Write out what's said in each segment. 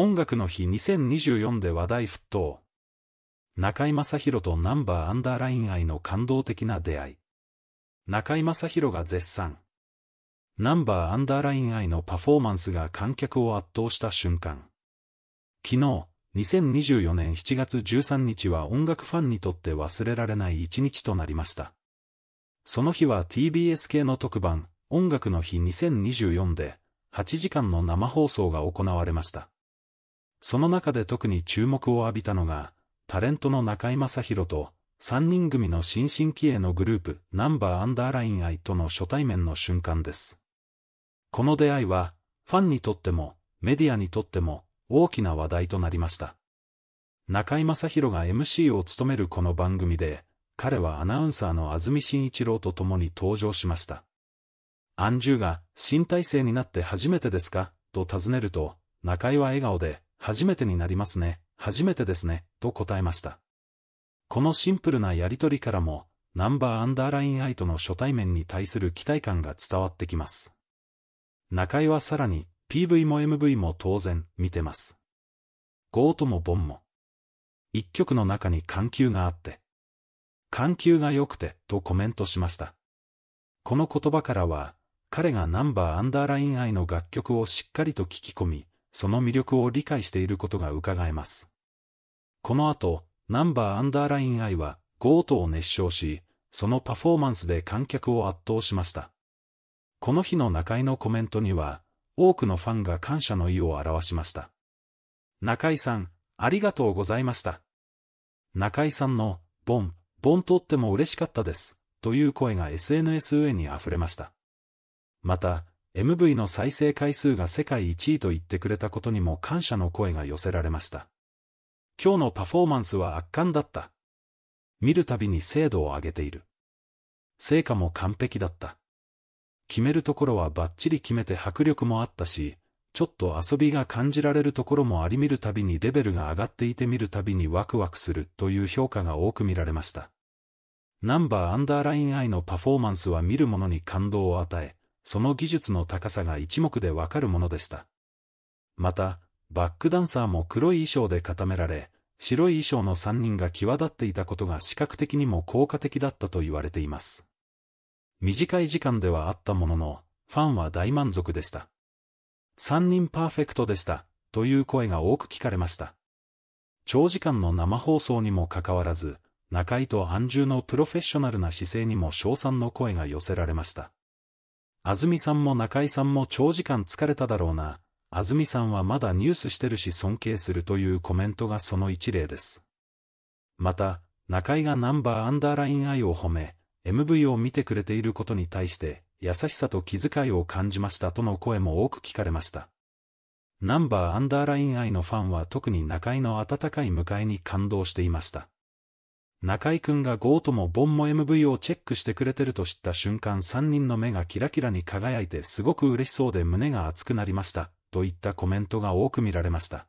音楽の日2024で話題沸騰。中井正広とナンバーアンダーライン愛の感動的な出会い。中井正広が絶賛。ナンバーアンダーライン愛のパフォーマンスが観客を圧倒した瞬間。昨日、2024年7月13日は音楽ファンにとって忘れられない一日となりました。その日は TBS 系の特番、音楽の日2024で、8時間の生放送が行われました。その中で特に注目を浴びたのが、タレントの中井正宏と、3人組の新進気鋭のグループ、ナンバーアンダーライン愛との初対面の瞬間です。この出会いは、ファンにとっても、メディアにとっても、大きな話題となりました。中井正宏が MC を務めるこの番組で、彼はアナウンサーの安住紳一郎と共に登場しました。アンジュが、新体制になって初めてですかと尋ねると、中井は笑顔で、初めてになりますね、初めてですね、と答えました。このシンプルなやりとりからも、ナンバーアンダーラインアイとの初対面に対する期待感が伝わってきます。中井はさらに、PV も MV も当然、見てます。ゴートもボンも。一曲の中に緩急があって。緩急が良くて、とコメントしました。この言葉からは、彼がナンバーアンダーラインアイの楽曲をしっかりと聞き込み、その魅力を理解していることが伺えます。この後、ナンバーアンダーライン I は、ゴートを熱唱し、そのパフォーマンスで観客を圧倒しました。この日の中井のコメントには、多くのファンが感謝の意を表しました。中井さん、ありがとうございました。中井さんの、ボン、ボンとっても嬉しかったです、という声が SNS 上に溢れました。また、MV の再生回数が世界1位と言ってくれたことにも感謝の声が寄せられました。今日のパフォーマンスは圧巻だった。見るたびに精度を上げている。成果も完璧だった。決めるところはバッチリ決めて迫力もあったし、ちょっと遊びが感じられるところもあり見るたびにレベルが上がっていて見るたびにワクワクするという評価が多く見られました。ナンバーアンダーライン I のパフォーマンスは見る者に感動を与え、その技術の高さが一目でわかるものでした。また、バックダンサーも黒い衣装で固められ、白い衣装の3人が際立っていたことが視覚的にも効果的だったと言われています。短い時間ではあったものの、ファンは大満足でした。3人パーフェクトでした、という声が多く聞かれました。長時間の生放送にもかかわらず、中井と安住のプロフェッショナルな姿勢にも称賛の声が寄せられました。安住さんも中井さんも長時間疲れただろうな。安住さんはまだニュースしてるし尊敬するというコメントがその一例です。また、中井がナンバーアンダーライン愛を褒め、MV を見てくれていることに対して、優しさと気遣いを感じましたとの声も多く聞かれました。ナンバーアンダーライン愛のファンは特に中井の温かい迎えに感動していました。中井くんがゴートもボンも MV をチェックしてくれてると知った瞬間3人の目がキラキラに輝いてすごく嬉しそうで胸が熱くなりました、といったコメントが多く見られました。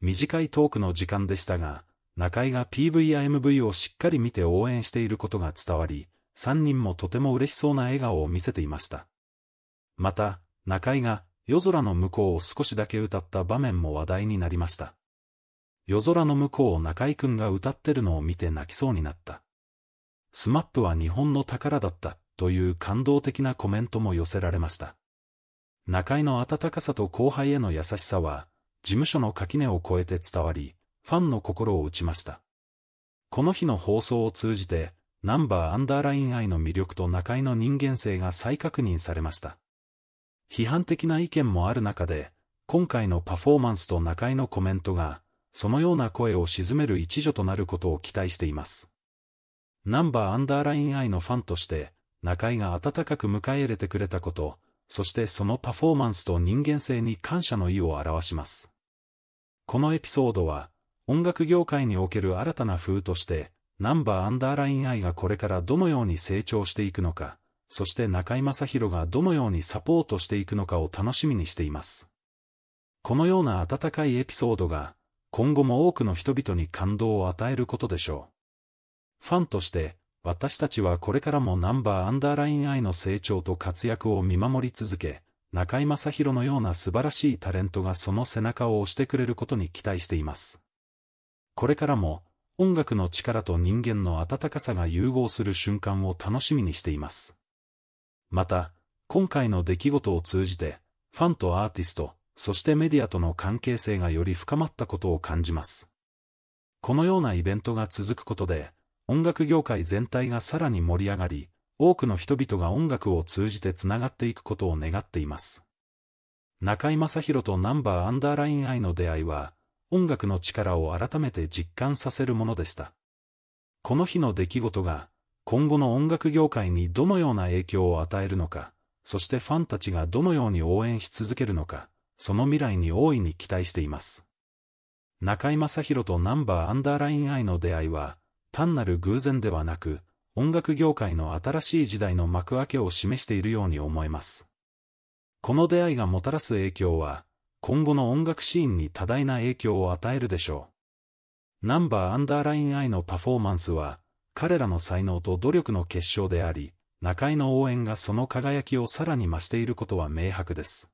短いトークの時間でしたが、中井が PV や MV をしっかり見て応援していることが伝わり、3人もとても嬉しそうな笑顔を見せていました。また、中井が夜空の向こうを少しだけ歌った場面も話題になりました。夜空の向こうを中井くんが歌ってるのを見て泣きそうになった。スマップは日本の宝だったという感動的なコメントも寄せられました。中井の温かさと後輩への優しさは、事務所の垣根を越えて伝わり、ファンの心を打ちました。この日の放送を通じて、ナンバーアンダーライン愛の魅力と中井の人間性が再確認されました。批判的な意見もある中で、今回のパフォーマンスと中井のコメントが、そのような声を鎮める一助となることを期待しています。ナンバーアンダーラインイのファンとして、中井が温かく迎え入れてくれたこと、そしてそのパフォーマンスと人間性に感謝の意を表します。このエピソードは、音楽業界における新たな風として、ナンバーアンダーラインイがこれからどのように成長していくのか、そして中井正宏がどのようにサポートしていくのかを楽しみにしています。このような温かいエピソードが、今後も多くの人々に感動を与えることでしょう。ファンとして、私たちはこれからもナンバーアンダーラインイの成長と活躍を見守り続け、中井正宏のような素晴らしいタレントがその背中を押してくれることに期待しています。これからも、音楽の力と人間の温かさが融合する瞬間を楽しみにしています。また、今回の出来事を通じて、ファンとアーティスト、そしてメディアとの関係性がより深まったことを感じます。このようなイベントが続くことで、音楽業界全体がさらに盛り上がり、多くの人々が音楽を通じてつながっていくことを願っています。中井正宏とナンバーアンダーライン愛の出会いは、音楽の力を改めて実感させるものでした。この日の出来事が、今後の音楽業界にどのような影響を与えるのか、そしてファンたちがどのように応援し続けるのか、その未来に大いに期待しています。中井正宏とナンバーアンダーライン I の出会いは、単なる偶然ではなく、音楽業界の新しい時代の幕開けを示しているように思えます。この出会いがもたらす影響は、今後の音楽シーンに多大な影響を与えるでしょう。ナンバーアンダーライン I のパフォーマンスは、彼らの才能と努力の結晶であり、中井の応援がその輝きをさらに増していることは明白です。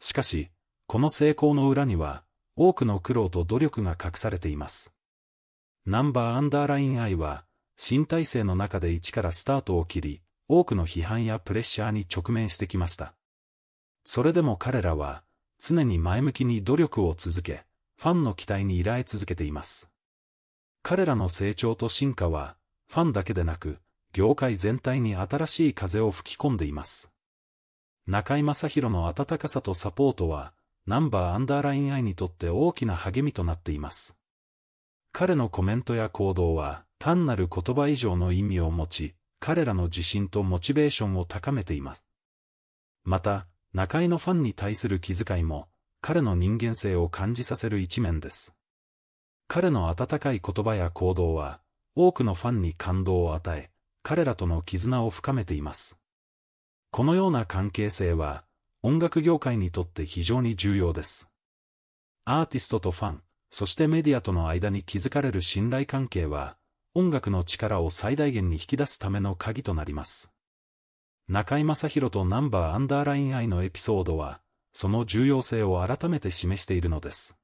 しかし、この成功の裏には、多くの苦労と努力が隠されています。ナンバーアンダーライン I は、新体制の中で一からスタートを切り、多くの批判やプレッシャーに直面してきました。それでも彼らは、常に前向きに努力を続け、ファンの期待に依頼続けています。彼らの成長と進化は、ファンだけでなく、業界全体に新しい風を吹き込んでいます。中井正宏の温かさとサポートは、ナンバーアンダーラインイにとって大きな励みとなっています。彼のコメントや行動は、単なる言葉以上の意味を持ち、彼らの自信とモチベーションを高めています。また、中井のファンに対する気遣いも、彼の人間性を感じさせる一面です。彼の温かい言葉や行動は、多くのファンに感動を与え、彼らとの絆を深めています。このような関係性は、音楽業界にとって非常に重要です。アーティストとファン、そしてメディアとの間に築かれる信頼関係は、音楽の力を最大限に引き出すための鍵となります。中井正宏とナンバーアンダーライン愛のエピソードは、その重要性を改めて示しているのです。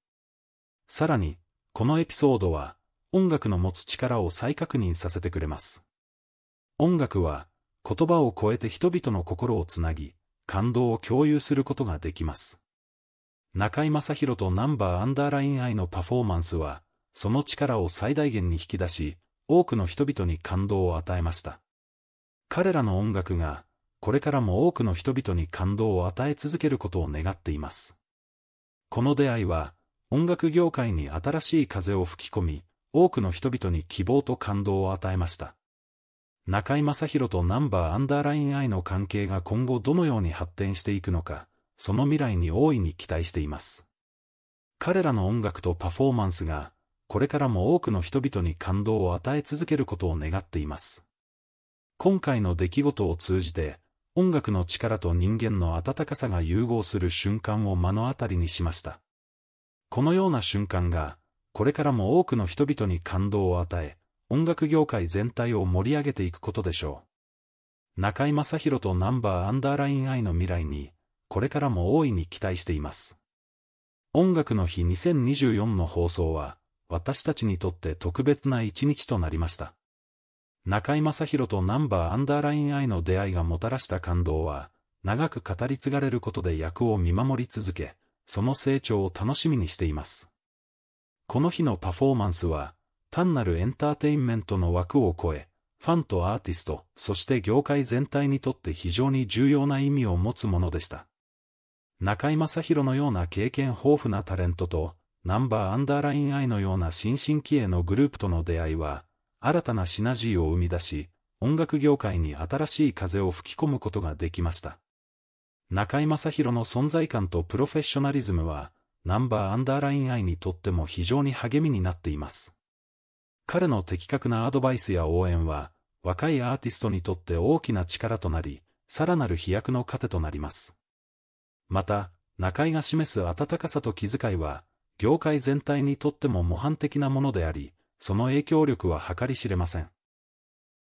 さらに、このエピソードは、音楽の持つ力を再確認させてくれます。音楽は、言葉を超えて人々の心をつなぎ、感動を共有することができます。中井正宏とナンバーアンダーライン愛のパフォーマンスは、その力を最大限に引き出し、多くの人々に感動を与えました。彼らの音楽が、これからも多くの人々に感動を与え続けることを願っています。この出会いは、音楽業界に新しい風を吹き込み、多くの人々に希望と感動を与えました。中井正宏とナンバーアンダーライン I の関係が今後どのように発展していくのか、その未来に大いに期待しています。彼らの音楽とパフォーマンスが、これからも多くの人々に感動を与え続けることを願っています。今回の出来事を通じて、音楽の力と人間の温かさが融合する瞬間を目の当たりにしました。このような瞬間が、これからも多くの人々に感動を与え、音楽業界全体を盛り上げていくことでしょう。中井正宏とナンバーアンダーライン I の未来に、これからも大いに期待しています。音楽の日2024の放送は、私たちにとって特別な一日となりました。中井正宏とナンバーアンダーライン I の出会いがもたらした感動は、長く語り継がれることで役を見守り続け、その成長を楽しみにしています。この日のパフォーマンスは、単なるエンターテインメントの枠を超え、ファンとアーティスト、そして業界全体にとって非常に重要な意味を持つものでした。中井正宏のような経験豊富なタレントと、ナンバーアンダーラインアイのような新進気鋭のグループとの出会いは、新たなシナジーを生み出し、音楽業界に新しい風を吹き込むことができました。中井正宏の存在感とプロフェッショナリズムは、ナンバーアンダーラインアイにとっても非常に励みになっています。彼の的確なアドバイスや応援は、若いアーティストにとって大きな力となり、さらなる飛躍の糧となります。また、中井が示す温かさと気遣いは、業界全体にとっても模範的なものであり、その影響力は計り知れません。